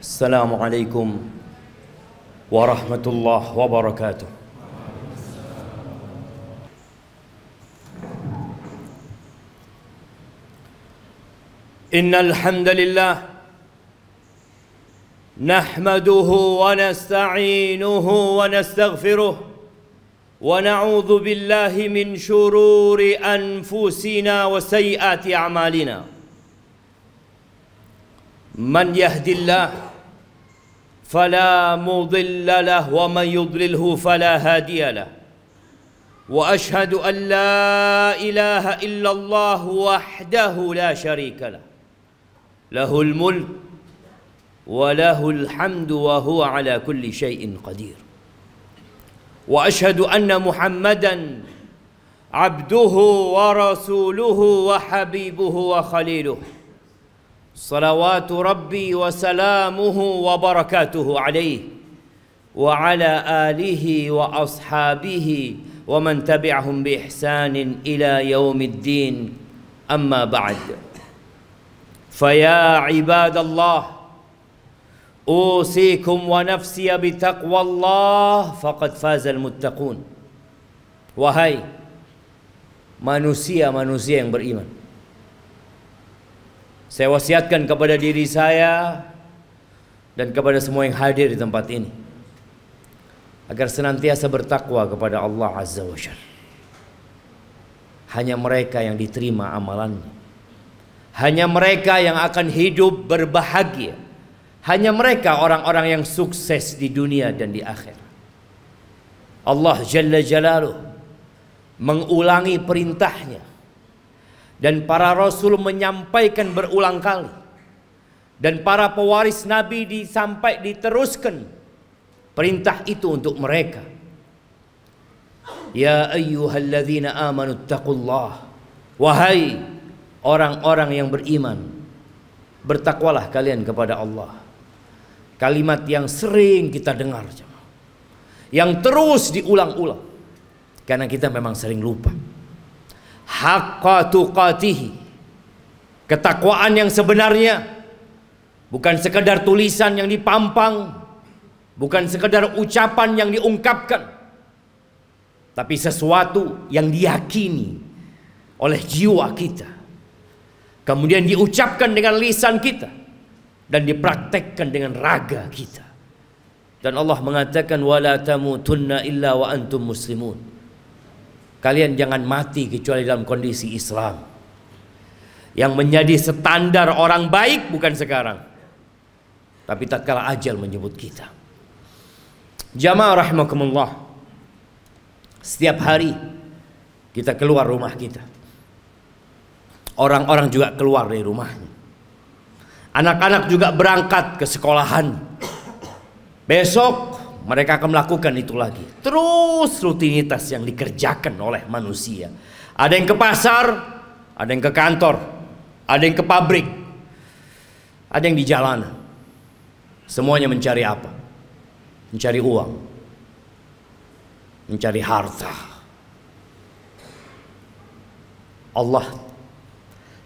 السلام عليكم ورحمة الله وبركاته إن الحمد لله نحمده ونستعينه ونستغفره ونعوذ بالله من شرور أنفسنا وسيئات أعمالنا من يهدي الله فلا مضل له ومن يضلله فلا هادي له واشهد ان لا اله الا الله وحده لا شريك له له الملك وله الحمد وهو على كل شيء قدير واشهد ان محمدا عبده ورسوله وحبيبه وخليله صلوات ربي وسلامه وبركاته عليه وعلى آله وأصحابه ومن تبعهم بإحسان إلى يوم الدين أما بعد فيا عباد الله أوصيكم ونفسي بتقوى الله فقد فاز المتقون وهي manusia-manusia yang beriman Saya wasiatkan kepada diri saya dan kepada semua yang hadir di tempat ini agar senantiasa bertakwa kepada Allah Azza wa Jalla. Hanya mereka yang diterima amalannya. Hanya mereka yang akan hidup berbahagia. Hanya mereka orang-orang yang sukses di dunia dan di akhir. Allah Jalla Jalaluh mengulangi perintahnya dan para rasul menyampaikan berulang kali dan para pewaris nabi disampai diteruskan perintah itu untuk mereka ya ayyuhalladzina amanu taqullah wahai orang-orang yang beriman bertakwalah kalian kepada Allah kalimat yang sering kita dengar yang terus diulang-ulang karena kita memang sering lupa haqqa tuqatihi. Ketakwaan yang sebenarnya bukan sekedar tulisan yang dipampang, bukan sekedar ucapan yang diungkapkan, tapi sesuatu yang diyakini oleh jiwa kita. Kemudian diucapkan dengan lisan kita dan dipraktekkan dengan raga kita. Dan Allah mengatakan wala tamutunna illa wa antum muslimun. Kalian jangan mati kecuali dalam kondisi Islam. Yang menjadi standar orang baik bukan sekarang. Tapi tak kalah ajal menyebut kita. Jamaah rahimakumullah. Setiap hari kita keluar rumah kita. Orang-orang juga keluar dari rumahnya. Anak-anak juga berangkat ke sekolahan. Besok mereka akan melakukan itu lagi. Terus rutinitas yang dikerjakan oleh manusia. Ada yang ke pasar, ada yang ke kantor, ada yang ke pabrik, ada yang di jalanan. Semuanya mencari apa? Mencari uang. Mencari harta. Allah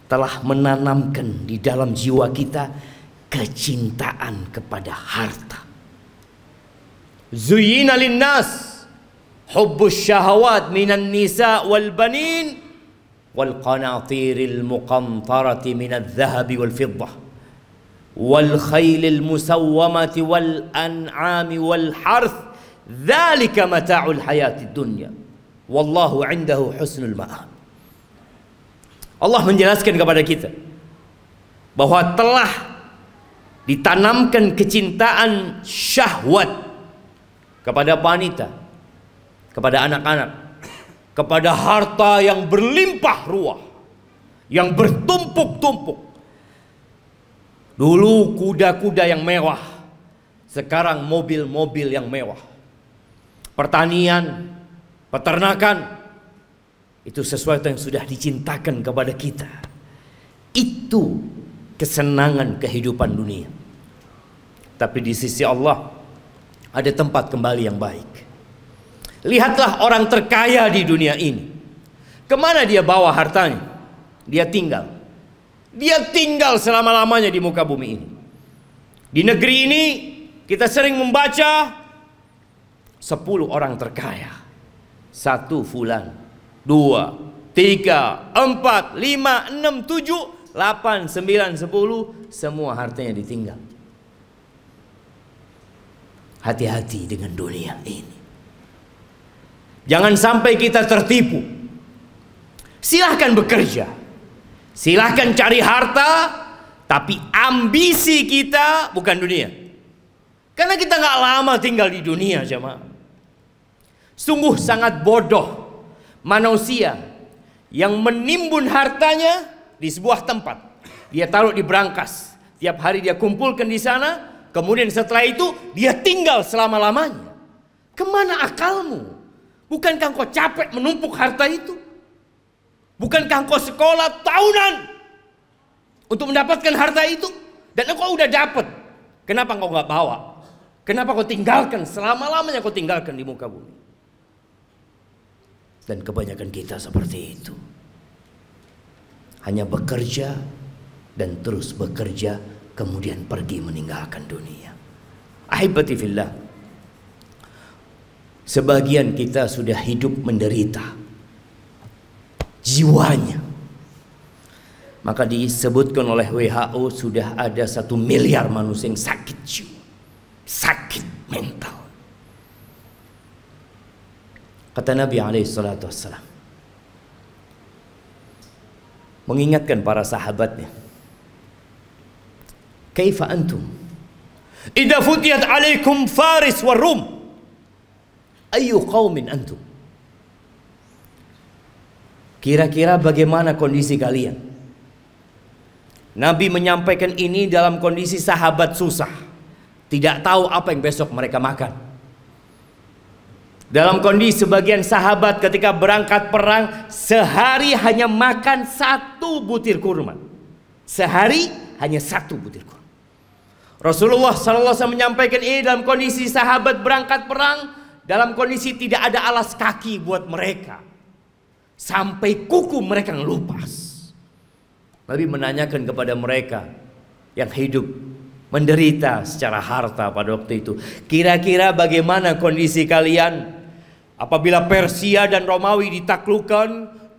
telah menanamkan di dalam jiwa kita kecintaan kepada harta. زين للناس حب الشهوات من النساء والبنين والقناطير المقنطرة من الذهب والفضة والخيل المسومة والأنعام والحرث ذلك متاع الحياة الدنيا والله عنده حسن المآب Allah menjelaskan kepada kita bahwa telah ditanamkan kecintaan syahwat kepada wanita, kepada anak-anak, kepada harta yang berlimpah ruah, yang bertumpuk-tumpuk. Dulu kuda-kuda yang mewah, sekarang mobil-mobil yang mewah. Pertanian, peternakan, itu sesuatu yang sudah dicintakan kepada kita. Itu kesenangan kehidupan dunia. Tapi di sisi Allah, ada tempat kembali yang baik. Lihatlah orang terkaya di dunia ini. Kemana dia bawa hartanya? Dia tinggal. Dia tinggal selama-lamanya di muka bumi ini. Di negeri ini kita sering membaca sepuluh orang terkaya. Satu fulan, dua, tiga, empat, lima, enam, tujuh, delapan, sembilan, sepuluh. Semua hartanya ditinggal hati-hati dengan dunia ini. Jangan sampai kita tertipu. Silahkan bekerja, silahkan cari harta, tapi ambisi kita bukan dunia. Karena kita nggak lama tinggal di dunia, jemaah. Sungguh sangat bodoh manusia yang menimbun hartanya di sebuah tempat. Dia taruh di berangkas. Tiap hari dia kumpulkan di sana, Kemudian setelah itu dia tinggal selama-lamanya. Kemana akalmu? Bukankah engkau capek menumpuk harta itu? Bukankah engkau sekolah tahunan untuk mendapatkan harta itu? Dan engkau udah dapat. Kenapa engkau nggak bawa? Kenapa kau tinggalkan selama-lamanya kau tinggalkan di muka bumi? Dan kebanyakan kita seperti itu. Hanya bekerja dan terus bekerja kemudian pergi meninggalkan dunia. Ahibati fillah. Sebagian kita sudah hidup menderita jiwanya. Maka disebutkan oleh WHO sudah ada satu miliar manusia yang sakit jiwa, sakit mental. Kata Nabi alaihi salatu wassalam. Mengingatkan para sahabatnya, kaifa antum idza futiyat alaikum faris wa rum ayu qaumin antum kira-kira bagaimana kondisi kalian Nabi menyampaikan ini dalam kondisi sahabat susah tidak tahu apa yang besok mereka makan dalam kondisi sebagian sahabat ketika berangkat perang sehari hanya makan satu butir kurma sehari hanya satu butir kurma Rasulullah SAW menyampaikan ini dalam kondisi sahabat berangkat perang, dalam kondisi tidak ada alas kaki buat mereka. Sampai kuku mereka ngelupas. Nabi menanyakan kepada mereka yang hidup menderita secara harta pada waktu itu. Kira-kira bagaimana kondisi kalian apabila Persia dan Romawi ditaklukkan,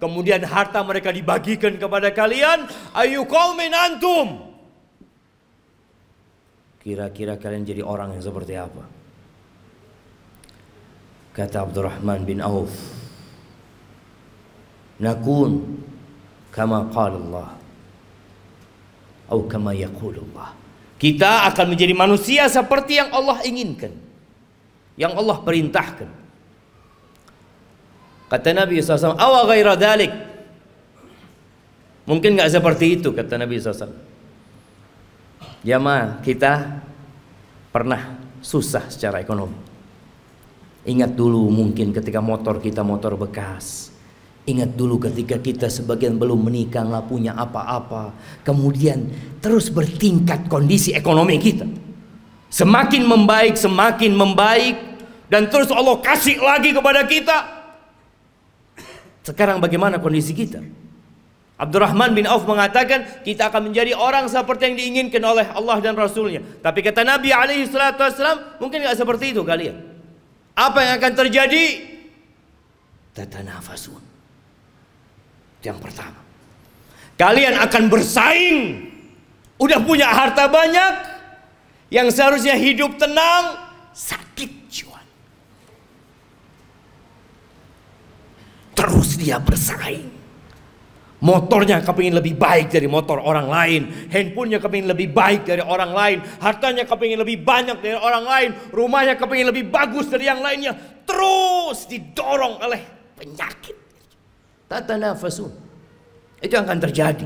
kemudian harta mereka dibagikan kepada kalian, ayu kaumin antum. Kira-kira kalian jadi orang yang seperti apa? Kata Abdurrahman bin Auf, "Nakun kama qala Allah." Atau kama yaqulu Kita akan menjadi manusia seperti yang Allah inginkan. Yang Allah perintahkan. Kata Nabi SAW, Awa ghaira dalik. Mungkin nggak seperti itu, kata Nabi SAW. Jamaah ya, kita pernah susah secara ekonomi. Ingat dulu mungkin ketika motor kita motor bekas. Ingat dulu ketika kita sebagian belum menikah nggak punya apa-apa. Kemudian terus bertingkat kondisi ekonomi kita. Semakin membaik, semakin membaik. Dan terus Allah kasih lagi kepada kita. Sekarang bagaimana kondisi kita? Abdurrahman bin Auf mengatakan kita akan menjadi orang seperti yang diinginkan oleh Allah dan Rasulnya. Tapi kata Nabi alaihi salatu mungkin nggak seperti itu kalian. Apa yang akan terjadi? Tatanafasun. nafasun. yang pertama. Kalian akan bersaing. Udah punya harta banyak. Yang seharusnya hidup tenang. Sakit jiwa. Terus dia bersaing Motornya kepingin lebih baik dari motor orang lain. Handphonenya kepingin lebih baik dari orang lain. Hartanya kepingin lebih banyak dari orang lain. Rumahnya kepingin lebih bagus dari yang lainnya. Terus didorong oleh penyakit. Tata nafasun. Itu akan terjadi.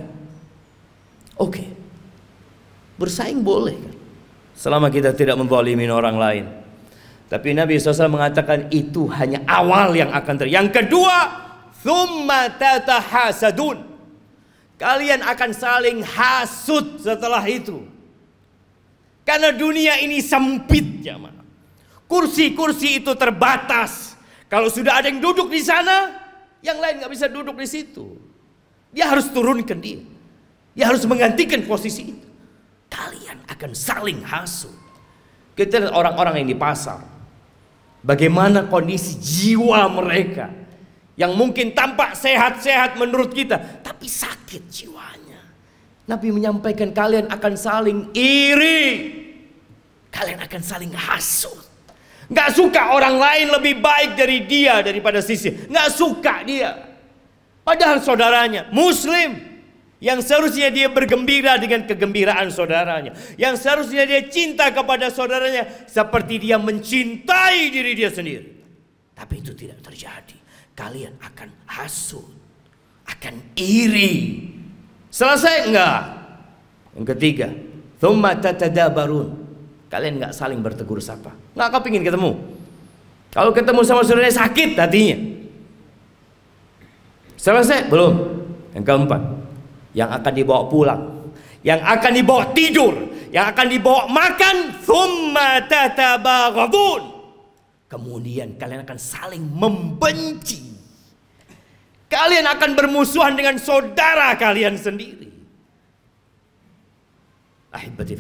Oke. Bersaing boleh kan? Selama kita tidak membolimi orang lain. Tapi Nabi SAW mengatakan itu hanya awal yang akan terjadi. Yang kedua, Thumma tatahasadun. Kalian akan saling hasut setelah itu. Karena dunia ini sempit, jamaah. Kursi-kursi itu terbatas. Kalau sudah ada yang duduk di sana, yang lain nggak bisa duduk di situ. Dia harus turunkan dia. Dia harus menggantikan posisi itu. Kalian akan saling hasut. Kita lihat orang-orang yang di pasar. Bagaimana kondisi jiwa mereka yang mungkin tampak sehat-sehat menurut kita, tapi sakit jiwanya. Nabi menyampaikan kalian akan saling iri. Kalian akan saling hasut. Gak suka orang lain lebih baik dari dia daripada sisi. Gak suka dia. Padahal saudaranya muslim. Yang seharusnya dia bergembira dengan kegembiraan saudaranya. Yang seharusnya dia cinta kepada saudaranya. Seperti dia mencintai diri dia sendiri. Tapi itu tidak terjadi kalian akan hasut, akan iri. Selesai enggak? Yang ketiga, thumma tatadabarun. Kalian enggak saling bertegur sapa. kau pingin ketemu. Kalau ketemu sama saudaranya sakit hatinya. Selesai? Belum. Yang keempat, yang akan dibawa pulang, yang akan dibawa tidur, yang akan dibawa makan, thumma tatabaghadun. Kemudian kalian akan saling membenci Kalian akan bermusuhan dengan saudara kalian sendiri. Ahibati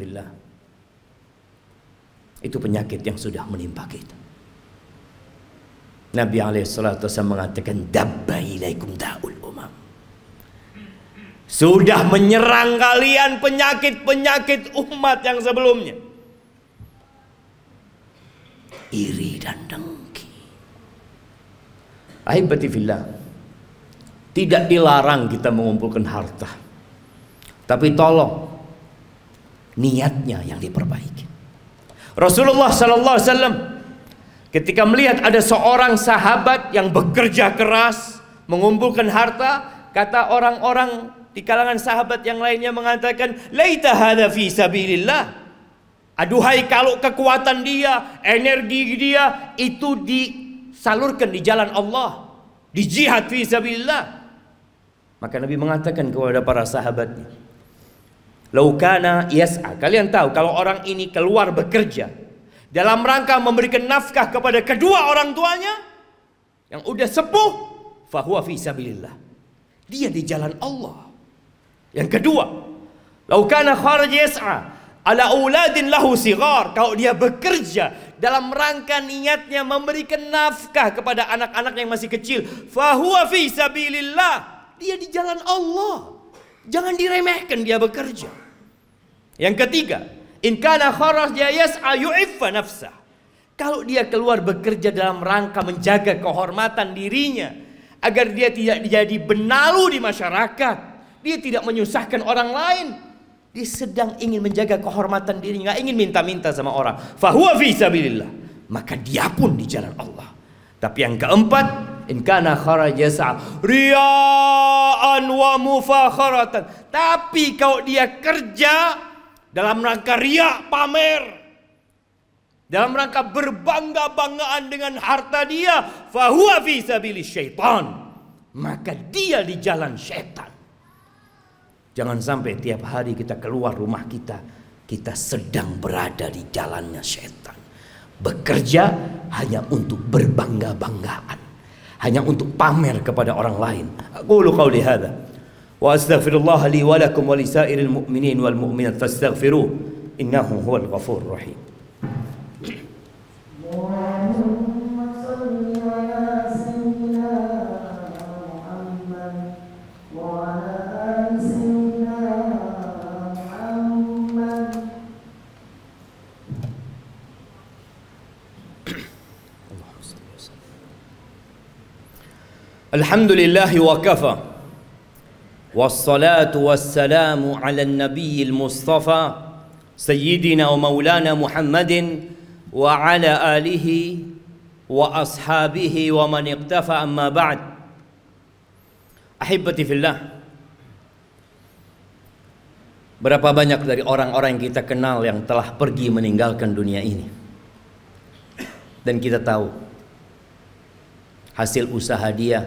Itu penyakit yang sudah menimpa kita. Nabi SAW mengatakan Dabbailaikum da'ul umam Sudah menyerang kalian penyakit-penyakit umat yang sebelumnya Iri dan dengki Aibati tidak dilarang kita mengumpulkan harta. Tapi tolong niatnya yang diperbaiki. Rasulullah sallallahu alaihi ketika melihat ada seorang sahabat yang bekerja keras mengumpulkan harta, kata orang-orang di kalangan sahabat yang lainnya mengatakan, "Laita hadza fi sabilillah." Aduhai kalau kekuatan dia, energi dia itu disalurkan di jalan Allah. Di jihad fi sabilillah. Maka Nabi mengatakan kepada para sahabatnya, Laukana yas'a. Kalian tahu kalau orang ini keluar bekerja dalam rangka memberikan nafkah kepada kedua orang tuanya yang udah sepuh, fahuwa fi Dia di jalan Allah. Yang kedua, laukana kharaj yas'a ala uladin lahu sigar. Kalau dia bekerja dalam rangka niatnya memberikan nafkah kepada anak-anak yang masih kecil, fahuwa fi sabilillah dia di jalan Allah. Jangan diremehkan dia bekerja. Yang ketiga, in kana kharaj ya yas'a yu'iffa nafsah. Kalau dia keluar bekerja dalam rangka menjaga kehormatan dirinya agar dia tidak jadi benalu di masyarakat, dia tidak menyusahkan orang lain. Dia sedang ingin menjaga kehormatan dirinya, enggak ingin minta-minta sama orang. Fahuwa fi sabilillah. Maka dia pun di jalan Allah. Tapi yang keempat, in kana kharaja sa'a ria'an wa mufakharatan tapi kalau dia kerja dalam rangka ria pamer dalam rangka berbangga-banggaan dengan harta dia fahuwa fi sabili syaitan maka dia di jalan syaitan jangan sampai tiap hari kita keluar rumah kita kita sedang berada di jalannya syaitan bekerja hanya untuk berbangga-banggaan hanya untuk pamer kepada orang lain. Aku kau lihat. wa astaghfirullah li wa lakum wa lisairil mu'minin wal mu'minat fastaghfiruh innahu huwal ghafurur rahim. الحمد لله وكفى والصلاة والسلام على النبي المصطفى سيدنا ومولانا محمد وعلى آله وأصحابه ومن اقتفى أما بعد أحبتي في الله Berapa banyak dari orang-orang yang kita kenal yang telah pergi meninggalkan dunia ini? Dan kita tahu hasil usaha dia,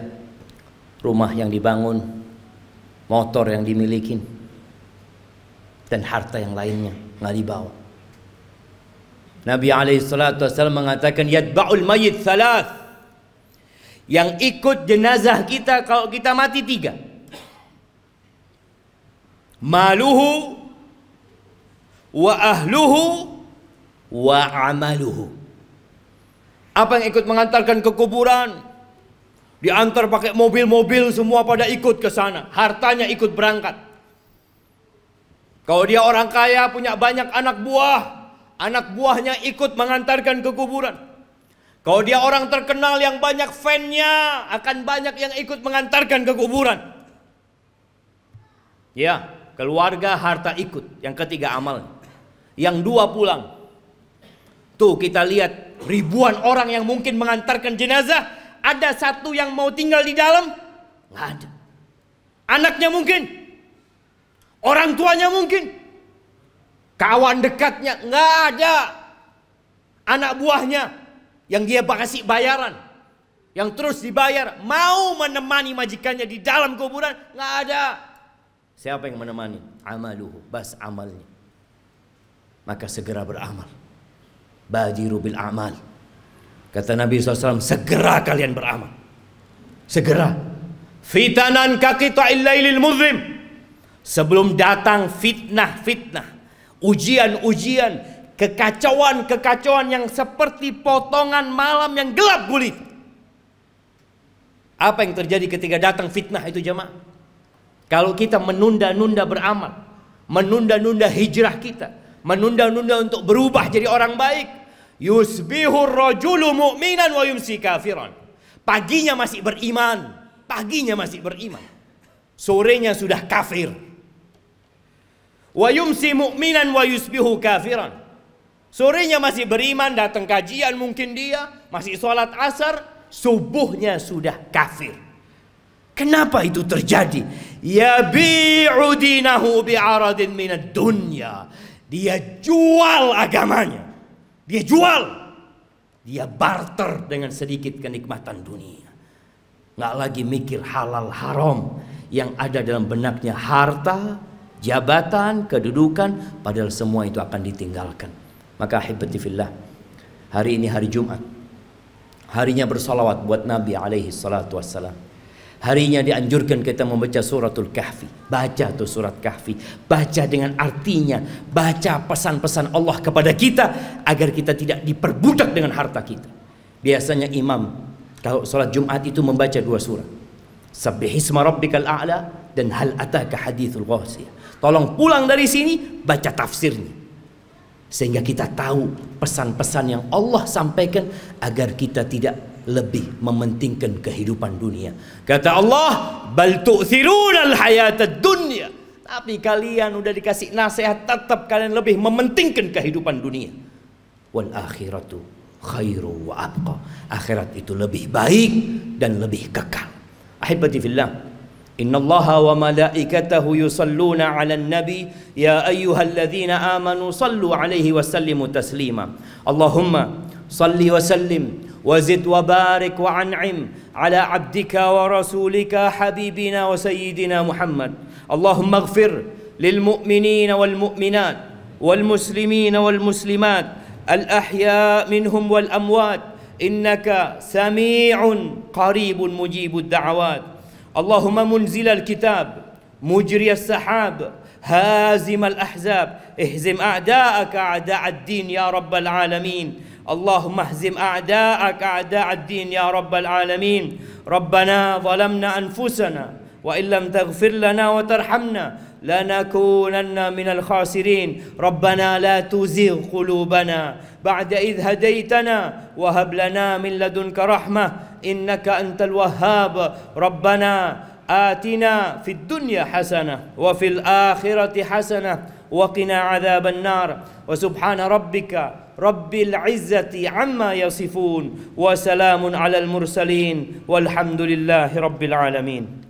rumah yang dibangun, motor yang dimiliki, dan harta yang lainnya nggak dibawa. Nabi Alaihissalam mengatakan baul mayit salat yang ikut jenazah kita kalau kita mati tiga maluhu wa ahluhu wa amaluhu apa yang ikut mengantarkan ke kuburan Diantar pakai mobil-mobil semua pada ikut ke sana. Hartanya ikut berangkat. Kalau dia orang kaya punya banyak anak buah. Anak buahnya ikut mengantarkan ke kuburan. Kalau dia orang terkenal yang banyak fannya akan banyak yang ikut mengantarkan ke kuburan. Ya, keluarga harta ikut. Yang ketiga amal. Yang dua pulang. Tuh kita lihat ribuan orang yang mungkin mengantarkan jenazah ada satu yang mau tinggal di dalam? Nggak ada. Anaknya mungkin. Orang tuanya mungkin. Kawan dekatnya? Nggak ada. Anak buahnya yang dia kasih bayaran. Yang terus dibayar. Mau menemani majikannya di dalam kuburan? Nggak ada. Siapa yang menemani? Amaluhu. Bas amalnya. Maka segera beramal. Badiru bil amal Kata Nabi SAW, segera kalian beramal. Segera. Fitanan kaki ta'illailil muzlim. Sebelum datang fitnah-fitnah. Ujian-ujian. Kekacauan-kekacauan yang seperti potongan malam yang gelap gulit Apa yang terjadi ketika datang fitnah itu jemaah? Kalau kita menunda-nunda beramal. Menunda-nunda hijrah kita. Menunda-nunda untuk berubah jadi orang baik Yusbihur rajulu mu'minan wa yumsi kafiran. Paginya masih beriman, paginya masih beriman. Sorenya sudah kafir. Wa yumsi mu'minan wa yusbihu kafiran. Sorenya masih beriman, datang kajian mungkin dia, masih sholat asar, subuhnya sudah kafir. Kenapa itu terjadi? Ya bi'udinahu bi'aradin minad dunya. Dia jual agamanya dia jual. Dia barter dengan sedikit kenikmatan dunia. Nggak lagi mikir halal haram yang ada dalam benaknya harta, jabatan, kedudukan, padahal semua itu akan ditinggalkan. Maka hibatifillah, hari ini hari Jumat. Harinya bersolawat buat Nabi alaihi salatu wassalam. Harinya dianjurkan kita membaca suratul kahfi. Baca tuh surat kahfi. Baca dengan artinya. Baca pesan-pesan Allah kepada kita. Agar kita tidak diperbudak dengan harta kita. Biasanya imam kalau sholat Jumat itu membaca dua surah. Sabihisma rabbikal a'la dan hal ataka hadithul ghasiyah. Tolong pulang dari sini baca tafsirnya. Sehingga kita tahu pesan-pesan yang Allah sampaikan agar kita tidak lebih mementingkan kehidupan dunia. Kata Allah, bal tu'thirunal hayatad dunya. Tapi kalian udah dikasih nasihat tetap kalian lebih mementingkan kehidupan dunia. Wal akhiratu khairu wa abqa. Akhirat itu lebih baik dan lebih kekal. Ahibati fillah, إن الله وملائكته يصلون على النبي يا أيها الذين آمنوا صلوا عليه وسلموا taslima. Allahumma صل وسلم وزد وبارك وانعم على عبدك ورسولك حبيبنا وسيدنا محمد اللهم اغفر للمؤمنين والمؤمنات والمسلمين والمسلمات الاحياء منهم والاموات انك سميع قريب مجيب الدعوات اللهم منزل الكتاب مجري السحاب هازم الاحزاب اهزم اعداءك اعداء الدين يا رب العالمين اللهم اهزم أعداءك أعداء الدين يا رب العالمين ربنا ظلمنا أنفسنا وإن لم تغفر لنا وترحمنا لنكونن من الخاسرين ربنا لا تزغ قلوبنا بعد إذ هديتنا وهب لنا من لدنك رحمة إنك أنت الوهاب ربنا آتنا في الدنيا حسنة وفي الآخرة حسنة وقنا عذاب النار وسبحان ربك رب العزة عما يصفون وسلام على المرسلين والحمد لله رب العالمين